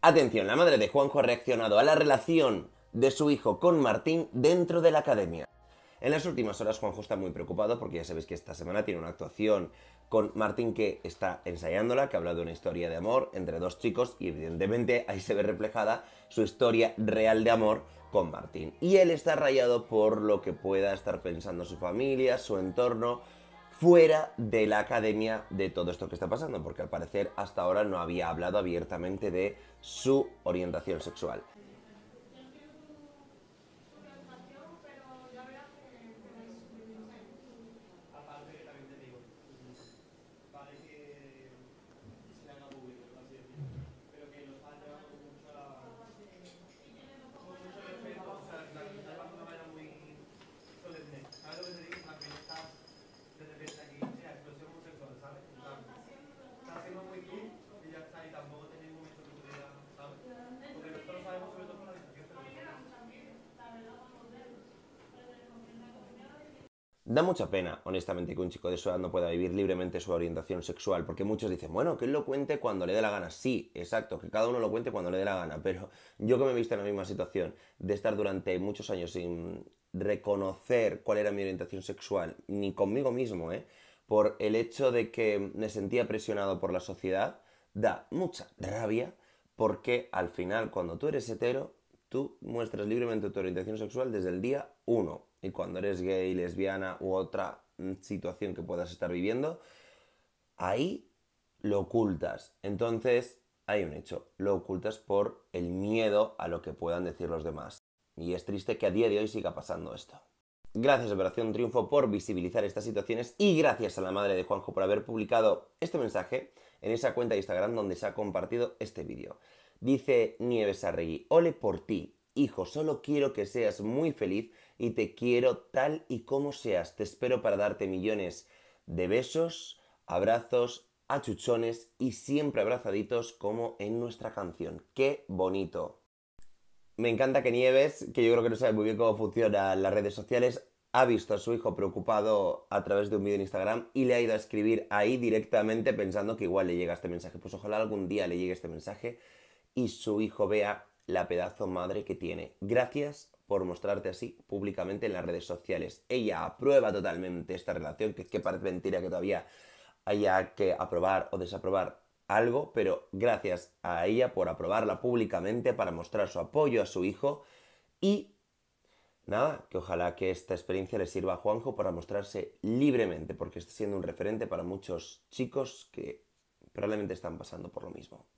Atención, la madre de Juanjo ha reaccionado a la relación de su hijo con Martín dentro de la academia. En las últimas horas Juanjo está muy preocupado porque ya sabéis que esta semana tiene una actuación con Martín que está ensayándola, que habla de una historia de amor entre dos chicos y evidentemente ahí se ve reflejada su historia real de amor con Martín. Y él está rayado por lo que pueda estar pensando su familia, su entorno, fuera de la academia de todo esto que está pasando, porque al parecer hasta ahora no había hablado abiertamente de su orientación sexual. Da mucha pena, honestamente, que un chico de su edad no pueda vivir libremente su orientación sexual, porque muchos dicen, bueno, que él lo cuente cuando le dé la gana. Sí, exacto, que cada uno lo cuente cuando le dé la gana, pero yo que me he visto en la misma situación de estar durante muchos años sin reconocer cuál era mi orientación sexual, ni conmigo mismo, ¿eh? por el hecho de que me sentía presionado por la sociedad, da mucha rabia, porque al final, cuando tú eres hetero, tú muestras libremente tu orientación sexual desde el día 1, y cuando eres gay, lesbiana u otra mm, situación que puedas estar viviendo, ahí lo ocultas. Entonces, hay un hecho, lo ocultas por el miedo a lo que puedan decir los demás. Y es triste que a día de hoy siga pasando esto. Gracias a Operación Triunfo por visibilizar estas situaciones y gracias a la madre de Juanjo por haber publicado este mensaje en esa cuenta de Instagram donde se ha compartido este vídeo. Dice Nieves Arregui, ole por ti, Hijo, solo quiero que seas muy feliz y te quiero tal y como seas. Te espero para darte millones de besos, abrazos, achuchones y siempre abrazaditos como en nuestra canción. ¡Qué bonito! Me encanta que Nieves, que yo creo que no sabe muy bien cómo funcionan las redes sociales, ha visto a su hijo preocupado a través de un vídeo en Instagram y le ha ido a escribir ahí directamente pensando que igual le llega este mensaje. Pues ojalá algún día le llegue este mensaje y su hijo vea la pedazo madre que tiene. Gracias por mostrarte así públicamente en las redes sociales. Ella aprueba totalmente esta relación, que es que parece mentira que todavía haya que aprobar o desaprobar algo, pero gracias a ella por aprobarla públicamente para mostrar su apoyo a su hijo y nada, que ojalá que esta experiencia le sirva a Juanjo para mostrarse libremente, porque está siendo un referente para muchos chicos que probablemente están pasando por lo mismo.